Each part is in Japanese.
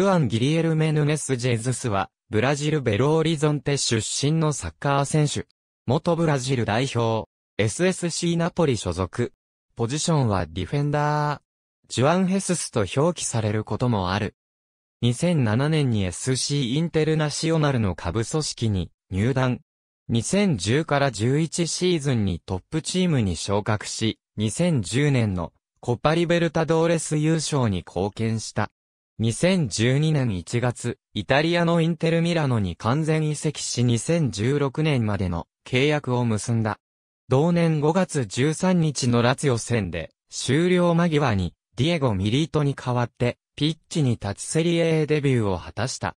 フアン・ギリエルメ・ヌネス・ジェズスは、ブラジル・ベローリゾンテ出身のサッカー選手。元ブラジル代表。SSC ナポリ所属。ポジションはディフェンダー。ジュアン・ヘススと表記されることもある。2007年に SC インテルナシオナルの下部組織に入団。2010から11シーズンにトップチームに昇格し、2010年のコパリベルタドーレス優勝に貢献した。2012年1月、イタリアのインテルミラノに完全移籍し2016年までの契約を結んだ。同年5月13日のラツヨ戦で、終了間際に、ディエゴ・ミリートに代わって、ピッチに立ちセリエ A デビューを果たした。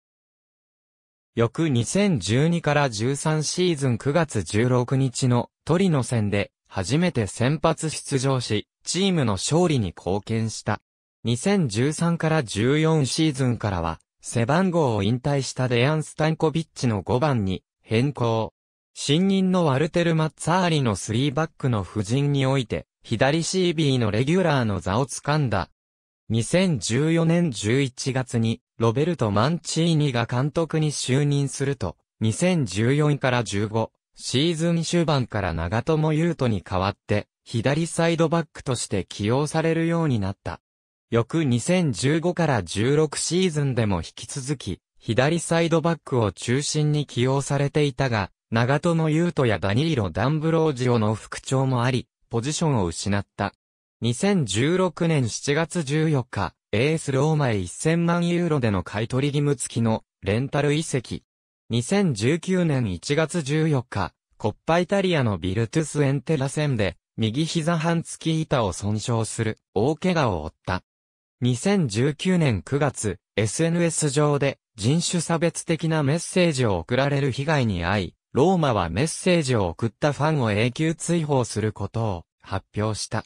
翌2012から13シーズン9月16日のトリノ戦で初めて先発出場し、チームの勝利に貢献した。2013から14シーズンからは、背番号を引退したデアン・スタンコビッチの5番に変更。新任のワルテル・マッツァーリの3バックの布陣において、左 CB のレギュラーの座を掴んだ。2014年11月に、ロベルト・マンチーニが監督に就任すると、2014から15、シーズン終盤から長友優斗に代わって、左サイドバックとして起用されるようになった。翌2015から16シーズンでも引き続き、左サイドバックを中心に起用されていたが、長友優都やダニーロ・ダンブロージオの副長もあり、ポジションを失った。2016年7月14日、エースローマへ1000万ユーロでの買取義務付きのレンタル移籍。2019年1月14日、コッパイタリアのビルトゥスエンテラ戦で、右膝半月板を損傷する大怪我を負った。2019年9月、SNS 上で人種差別的なメッセージを送られる被害に遭い、ローマはメッセージを送ったファンを永久追放することを発表した。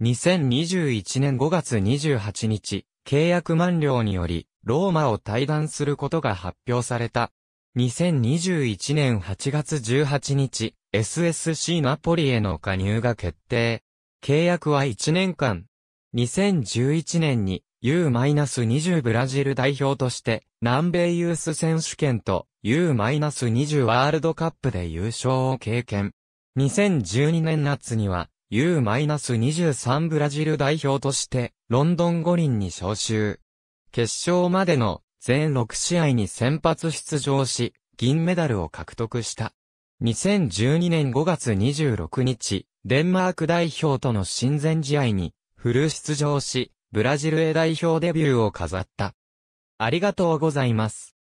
2021年5月28日、契約満了により、ローマを退団することが発表された。2021年8月18日、SSC ナポリへの加入が決定。契約は1年間、2011年に U-20 ブラジル代表として南米ユース選手権と U-20 ワールドカップで優勝を経験。2012年夏には U-23 ブラジル代表としてロンドン五輪に招集。決勝までの全6試合に先発出場し、銀メダルを獲得した。2012年5月26日、デンマーク代表との親善試合にフル出場し、ブラジルへ代表デビューを飾った。ありがとうございます。